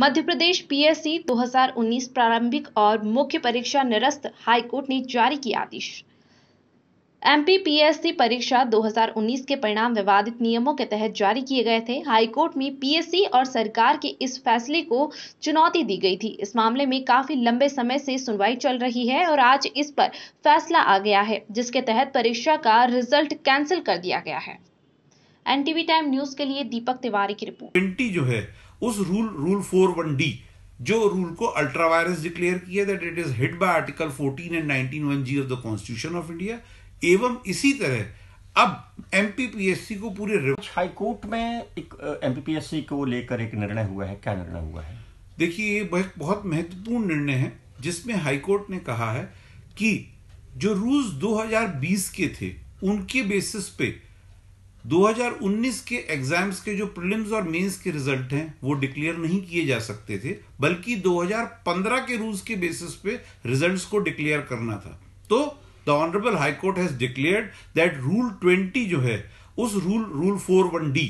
मध्य प्रदेश PSC 2019 प्रारंभिक और मुख्य परीक्षा निरस्त हाईकोर्ट ने जारी किया आदेश एम पी परीक्षा 2019 के परिणाम विवादित नियमों के तहत जारी किए गए थे हाईकोर्ट में पीएससी और सरकार के इस फैसले को चुनौती दी गई थी इस मामले में काफी लंबे समय से सुनवाई चल रही है और आज इस पर फैसला आ गया है जिसके तहत परीक्षा का रिजल्ट कैंसिल कर दिया गया है एनटीवी टाइम न्यूज के लिए दीपक तिवारी की रिपोर्ट जो है उस rule rule four one D जो रूल को अल्ट्रा वायरस डिक्लेयर किया that it is hit by article 14 and 19 one G of the constitution of India एवं इसी तरह अब एमपीपीएससी को पूरे कोर्ट में एक एमपीपीएससी को लेकर एक निर्णय हुआ है क्या निर्णय हुआ है देखिए ये बहुत महत्वपूर्ण निर्णय है जिसमें हाईकोर्ट ने कहा है कि जो रूल्स 2020 के थे उनके बेसिस पे 2019 के एग्जाम्स के जो प्रीलिम्स और मेंस के रिजल्ट हैं वो डिक्लेयर नहीं किए जा सकते थे बल्कि 2015 के रूल्स के बेसिस पे रिजल्ट्स को डिक्लेयर करना था तो the honourable high court has declared that rule 20 जो है उस rule rule four one D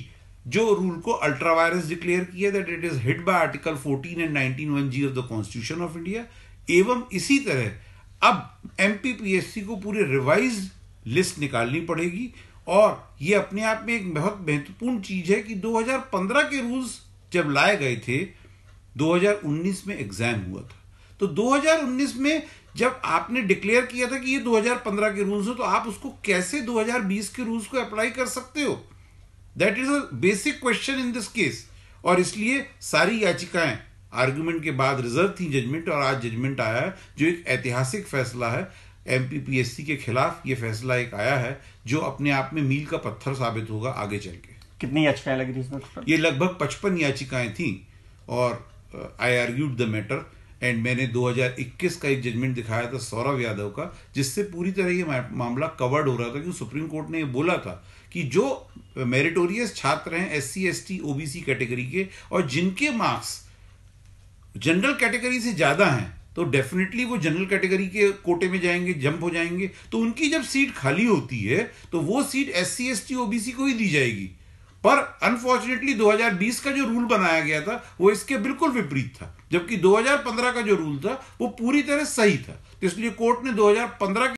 जो रूल को अल्ट्रा वायरस डिक्लेयर किया that it is hit by article 14 and 19 one G of the constitution of India एवं इसी तरह अब एमपीपीएससी को पूरी रिवाइज लिस्ट निकालनी पड़ेगी और ये अपने आप में एक बहुत महत्वपूर्ण चीज़ है कि 2015 के रूल्स जब लाए गए थे 2019 में एग्जाम हुआ था तो 2019 में जब आपने डिक्लेयर किया था कि ये 2015 के रूल्स हो तो आप उसको कैसे 2020 के रूल्स को अप्लाई कर सकते हो that is a basic question in this case और इसलिए सारी याचिकाएं आर्ग्यूमेंट के बाद रिजर्व थी जजमेंट और आज जजमेंट आया है जो एक ऐतिहासिक फैसला है एम के खिलाफ ये फैसला एक आया है जो अपने आप में मील का पत्थर साबित होगा आगे चल के कितनी याचिकाएं लगी थी इसमें ये लगभग पचपन याचिकाएं थी और I argued the matter and मैंने 2021 का एक जजमेंट दिखाया था सौरभ यादव का जिससे पूरी तरह ये मामला कवर्ड हो रहा था क्योंकि सुप्रीम कोर्ट ने ये बोला था कि जो मेरिटोरियस छात्र हैं S C S T OBC category के और जिनके मार्क्स जनरल कैटेगरी से ज़्यादा हैं तो डेफिनेटली वो जनरल कैटेगरी के कोटे में जाएंगे जंप हो जाएंगे तो उनकी जब सीट खाली होती है तो वो seat S C S T OBC को ही दी जाएगी पर अनफॉर्चुनेटली 2020 का जो रूल बनाया गया था वो इसके बिल्कुल विपरीत था जबकि 2015 का जो रूल था वो पूरी तरह सही था तो इसलिए कोर्ट ने 2015